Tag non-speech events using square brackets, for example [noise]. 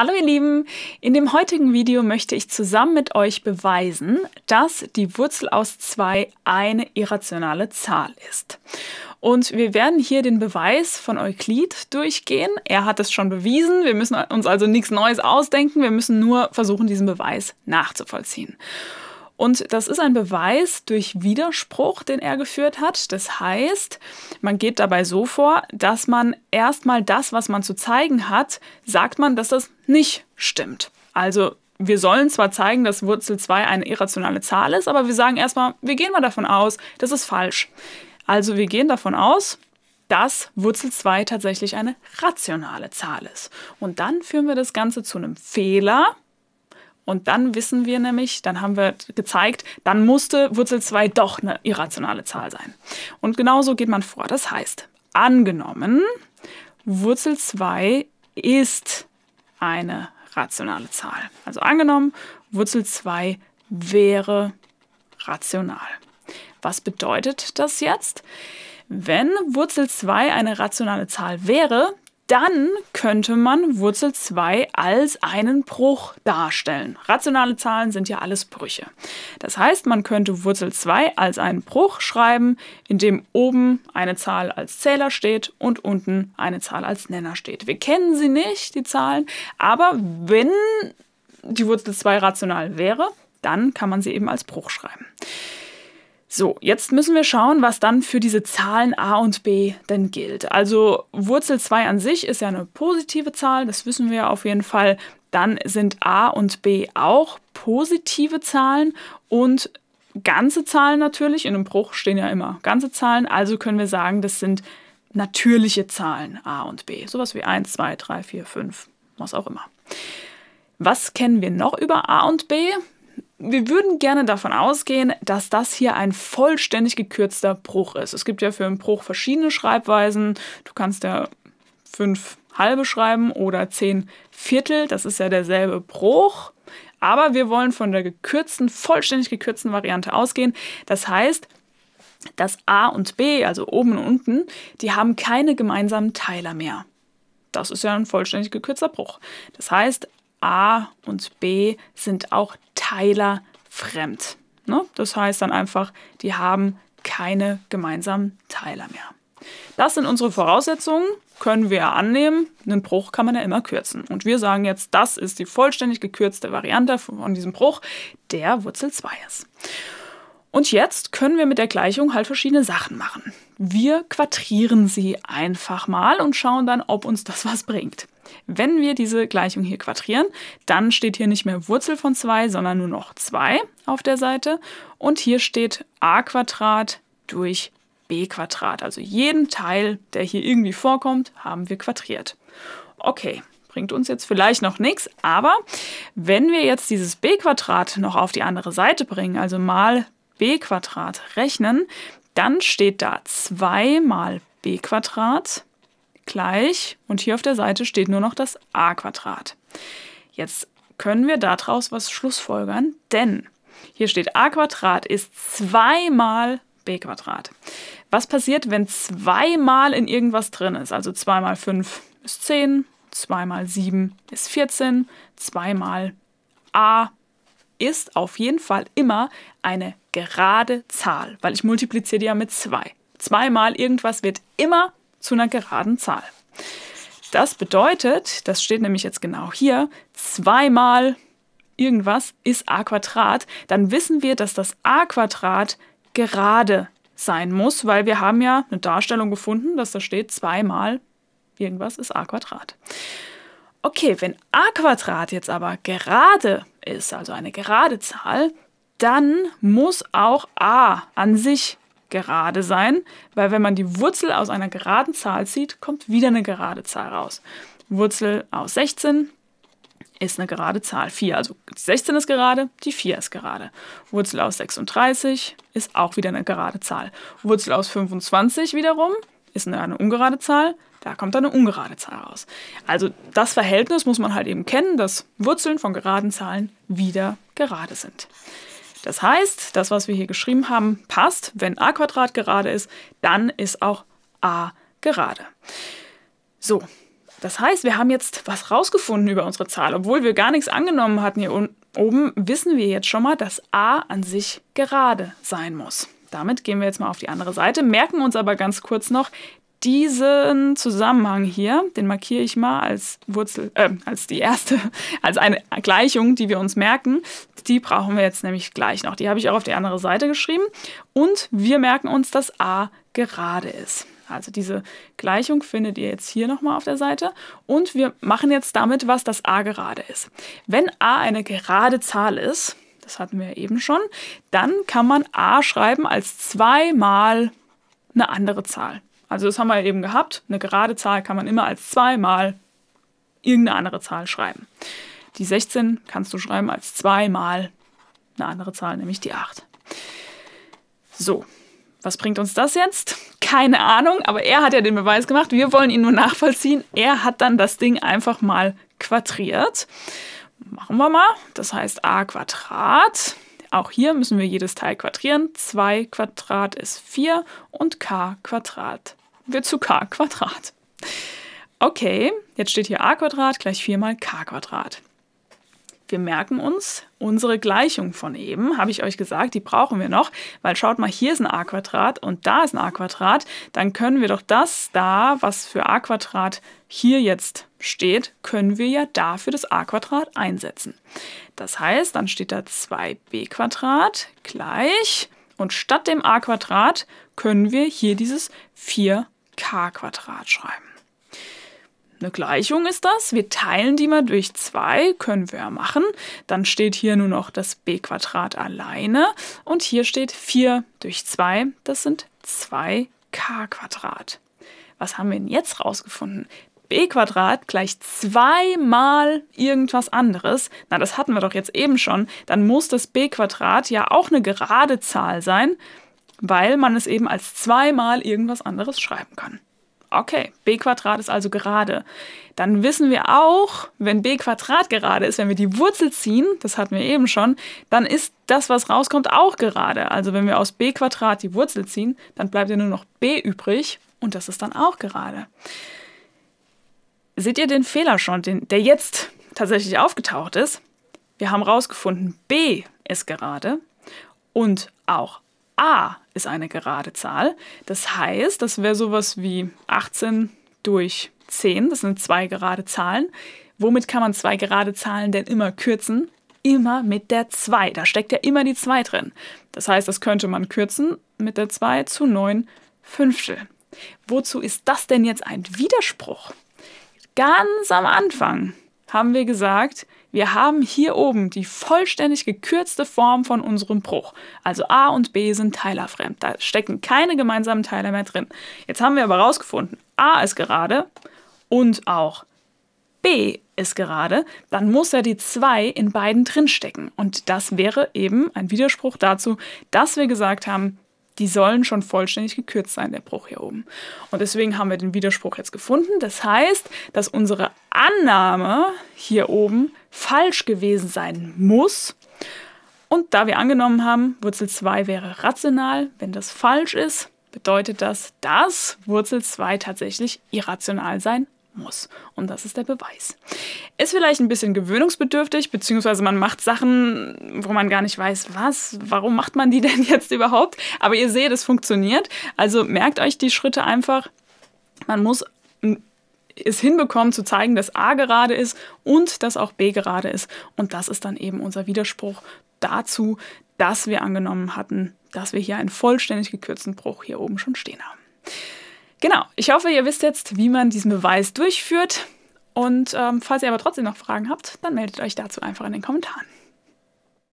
Hallo ihr Lieben, in dem heutigen Video möchte ich zusammen mit euch beweisen, dass die Wurzel aus 2 eine irrationale Zahl ist. Und wir werden hier den Beweis von Euklid durchgehen. Er hat es schon bewiesen, wir müssen uns also nichts Neues ausdenken, wir müssen nur versuchen, diesen Beweis nachzuvollziehen. Und das ist ein Beweis durch Widerspruch, den er geführt hat. Das heißt, man geht dabei so vor, dass man erstmal das, was man zu zeigen hat, sagt man, dass das nicht stimmt. Also wir sollen zwar zeigen, dass Wurzel 2 eine irrationale Zahl ist, aber wir sagen erstmal, wir gehen mal davon aus, das ist falsch. Also wir gehen davon aus, dass Wurzel 2 tatsächlich eine rationale Zahl ist. Und dann führen wir das Ganze zu einem Fehler, und dann wissen wir nämlich, dann haben wir gezeigt, dann musste Wurzel 2 doch eine irrationale Zahl sein. Und genauso geht man vor. Das heißt, angenommen, Wurzel 2 ist eine rationale Zahl. Also angenommen, Wurzel 2 wäre rational. Was bedeutet das jetzt? Wenn Wurzel 2 eine rationale Zahl wäre, dann könnte man Wurzel 2 als einen Bruch darstellen. Rationale Zahlen sind ja alles Brüche. Das heißt, man könnte Wurzel 2 als einen Bruch schreiben, in dem oben eine Zahl als Zähler steht und unten eine Zahl als Nenner steht. Wir kennen sie nicht, die Zahlen, aber wenn die Wurzel 2 rational wäre, dann kann man sie eben als Bruch schreiben. So, jetzt müssen wir schauen, was dann für diese Zahlen a und b denn gilt. Also Wurzel 2 an sich ist ja eine positive Zahl, das wissen wir auf jeden Fall. Dann sind a und b auch positive Zahlen und ganze Zahlen natürlich. In einem Bruch stehen ja immer ganze Zahlen, also können wir sagen, das sind natürliche Zahlen a und b. Sowas wie 1, 2, 3, 4, 5, was auch immer. Was kennen wir noch über a und b? Wir würden gerne davon ausgehen, dass das hier ein vollständig gekürzter Bruch ist. Es gibt ja für einen Bruch verschiedene Schreibweisen. Du kannst ja fünf halbe schreiben oder zehn Viertel. Das ist ja derselbe Bruch. Aber wir wollen von der gekürzten, vollständig gekürzten Variante ausgehen. Das heißt, dass A und B, also oben und unten, die haben keine gemeinsamen Teiler mehr. Das ist ja ein vollständig gekürzter Bruch. Das heißt, A und B sind auch Teiler fremd. Ne? Das heißt dann einfach, die haben keine gemeinsamen Teiler mehr. Das sind unsere Voraussetzungen, können wir annehmen. Einen Bruch kann man ja immer kürzen. Und wir sagen jetzt, das ist die vollständig gekürzte Variante von diesem Bruch, der Wurzel 2 ist. Und jetzt können wir mit der Gleichung halt verschiedene Sachen machen. Wir quadrieren sie einfach mal und schauen dann, ob uns das was bringt. Wenn wir diese Gleichung hier quadrieren, dann steht hier nicht mehr Wurzel von 2, sondern nur noch 2 auf der Seite. Und hier steht a Quadrat durch b Quadrat. Also jeden Teil, der hier irgendwie vorkommt, haben wir quadriert. Okay, bringt uns jetzt vielleicht noch nichts, aber wenn wir jetzt dieses b Quadrat noch auf die andere Seite bringen, also mal b Quadrat rechnen, dann steht da 2 mal b Quadrat gleich und hier auf der Seite steht nur noch das a Quadrat. Jetzt können wir daraus was schlussfolgern, denn hier steht a Quadrat ist zweimal b Quadrat. Was passiert, wenn zweimal in irgendwas drin ist? Also zweimal 5 ist 10, zweimal 7 ist 14, zweimal a ist auf jeden Fall immer eine gerade Zahl, weil ich multipliziere die ja mit 2. Zweimal irgendwas wird immer zu einer geraden Zahl. Das bedeutet, das steht nämlich jetzt genau hier, zweimal irgendwas ist a Quadrat, dann wissen wir, dass das a Quadrat gerade sein muss, weil wir haben ja eine Darstellung gefunden, dass da steht zweimal irgendwas ist a Quadrat. Okay, wenn a Quadrat jetzt aber gerade ist, also eine gerade Zahl, dann muss auch a an sich gerade sein, weil wenn man die Wurzel aus einer geraden Zahl zieht, kommt wieder eine gerade Zahl raus. Wurzel aus 16 ist eine gerade Zahl 4. Also 16 ist gerade, die 4 ist gerade. Wurzel aus 36 ist auch wieder eine gerade Zahl. Wurzel aus 25 wiederum ist eine, eine ungerade Zahl, da kommt dann eine ungerade Zahl raus. Also das Verhältnis muss man halt eben kennen, dass Wurzeln von geraden Zahlen wieder gerade sind. Das heißt, das, was wir hier geschrieben haben, passt. Wenn a Quadrat gerade ist, dann ist auch a gerade. So, das heißt, wir haben jetzt was rausgefunden über unsere Zahl. Obwohl wir gar nichts angenommen hatten hier oben, wissen wir jetzt schon mal, dass a an sich gerade sein muss. Damit gehen wir jetzt mal auf die andere Seite, merken uns aber ganz kurz noch, diesen Zusammenhang hier, den markiere ich mal als Wurzel, äh, als die erste, [laughs] als eine Gleichung, die wir uns merken. Die brauchen wir jetzt nämlich gleich noch. Die habe ich auch auf die andere Seite geschrieben. Und wir merken uns, dass a gerade ist. Also diese Gleichung findet ihr jetzt hier nochmal auf der Seite. Und wir machen jetzt damit, was das a gerade ist. Wenn a eine gerade Zahl ist, das hatten wir eben schon, dann kann man a schreiben als zweimal eine andere Zahl. Also das haben wir eben gehabt. Eine gerade Zahl kann man immer als 2 mal irgendeine andere Zahl schreiben. Die 16 kannst du schreiben als 2 mal eine andere Zahl, nämlich die 8. So, was bringt uns das jetzt? Keine Ahnung, aber er hat ja den Beweis gemacht. Wir wollen ihn nur nachvollziehen. Er hat dann das Ding einfach mal quadriert. Machen wir mal. Das heißt a Quadrat. Auch hier müssen wir jedes Teil quadrieren. 2 Quadrat ist 4 und k Quadrat wird zu k Quadrat. Okay, jetzt steht hier a Quadrat gleich 4 mal k Quadrat. Wir merken uns unsere Gleichung von eben, habe ich euch gesagt, die brauchen wir noch, weil schaut mal, hier ist ein a Quadrat und da ist ein a Quadrat, dann können wir doch das da, was für a Quadrat hier jetzt steht, können wir ja dafür das a Quadrat einsetzen. Das heißt, dann steht da 2b Quadrat gleich und statt dem a Quadrat können wir hier dieses 4 k schreiben. Eine Gleichung ist das. Wir teilen die mal durch 2, können wir ja machen. Dann steht hier nur noch das b alleine und hier steht 4 durch 2, das sind 2k Was haben wir denn jetzt rausgefunden? b gleich 2 mal irgendwas anderes. Na, das hatten wir doch jetzt eben schon. Dann muss das b ja auch eine gerade Zahl sein weil man es eben als zweimal irgendwas anderes schreiben kann. Okay, b Quadrat ist also gerade. Dann wissen wir auch, wenn b Quadrat gerade ist, wenn wir die Wurzel ziehen, das hatten wir eben schon, dann ist das, was rauskommt, auch gerade. Also wenn wir aus b Quadrat die Wurzel ziehen, dann bleibt ja nur noch b übrig und das ist dann auch gerade. Seht ihr den Fehler schon, den, der jetzt tatsächlich aufgetaucht ist? Wir haben herausgefunden, b ist gerade und auch a ist eine gerade Zahl. Das heißt, das wäre sowas wie 18 durch 10, das sind zwei gerade Zahlen. Womit kann man zwei gerade Zahlen denn immer kürzen? Immer mit der 2. Da steckt ja immer die 2 drin. Das heißt, das könnte man kürzen mit der 2 zu 9 Fünftel. Wozu ist das denn jetzt ein Widerspruch? Ganz am Anfang haben wir gesagt, wir haben hier oben die vollständig gekürzte Form von unserem Bruch. Also A und B sind teilerfremd. Da stecken keine gemeinsamen Teiler mehr drin. Jetzt haben wir aber herausgefunden, A ist gerade und auch B ist gerade, dann muss ja die 2 in beiden drinstecken. Und das wäre eben ein Widerspruch dazu, dass wir gesagt haben, die sollen schon vollständig gekürzt sein, der Bruch hier oben. Und deswegen haben wir den Widerspruch jetzt gefunden. Das heißt, dass unsere Annahme hier oben falsch gewesen sein muss. Und da wir angenommen haben, Wurzel 2 wäre rational, wenn das falsch ist, bedeutet das, dass Wurzel 2 tatsächlich irrational sein muss. Und das ist der Beweis. Ist vielleicht ein bisschen gewöhnungsbedürftig, beziehungsweise man macht Sachen, wo man gar nicht weiß, was, warum macht man die [laughs] denn jetzt überhaupt? Aber ihr seht, es funktioniert. Also merkt euch die Schritte einfach. Man muss es hinbekommen zu zeigen, dass A gerade ist und dass auch B gerade ist. Und das ist dann eben unser Widerspruch dazu, dass wir angenommen hatten, dass wir hier einen vollständig gekürzten Bruch hier oben schon stehen haben. Genau, ich hoffe, ihr wisst jetzt, wie man diesen Beweis durchführt. Und ähm, falls ihr aber trotzdem noch Fragen habt, dann meldet euch dazu einfach in den Kommentaren.